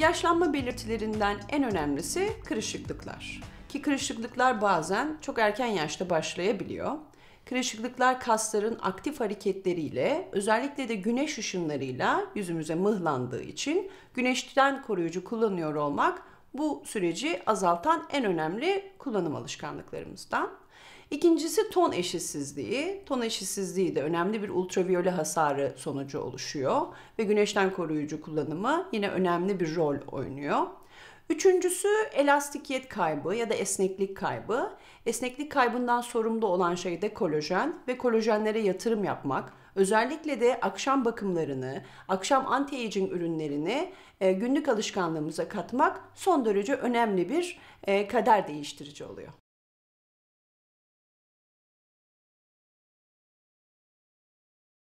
Yaşlanma belirtilerinden en önemlisi kırışıklıklar. Ki kırışıklıklar bazen çok erken yaşta başlayabiliyor. Kırışıklıklar kasların aktif hareketleriyle özellikle de güneş ışınlarıyla yüzümüze mıhlandığı için güneşten koruyucu kullanıyor olmak bu süreci azaltan en önemli kullanım alışkanlıklarımızdan. İkincisi ton eşitsizliği. Ton eşitsizliği de önemli bir ultraviyole hasarı sonucu oluşuyor ve güneşten koruyucu kullanımı yine önemli bir rol oynuyor. Üçüncüsü elastikiyet kaybı ya da esneklik kaybı. Esneklik kaybından sorumlu olan şey de kolajen ve kolajenlere yatırım yapmak. Özellikle de akşam bakımlarını, akşam anti-aging ürünlerini e, günlük alışkanlığımıza katmak son derece önemli bir e, kader değiştirici oluyor.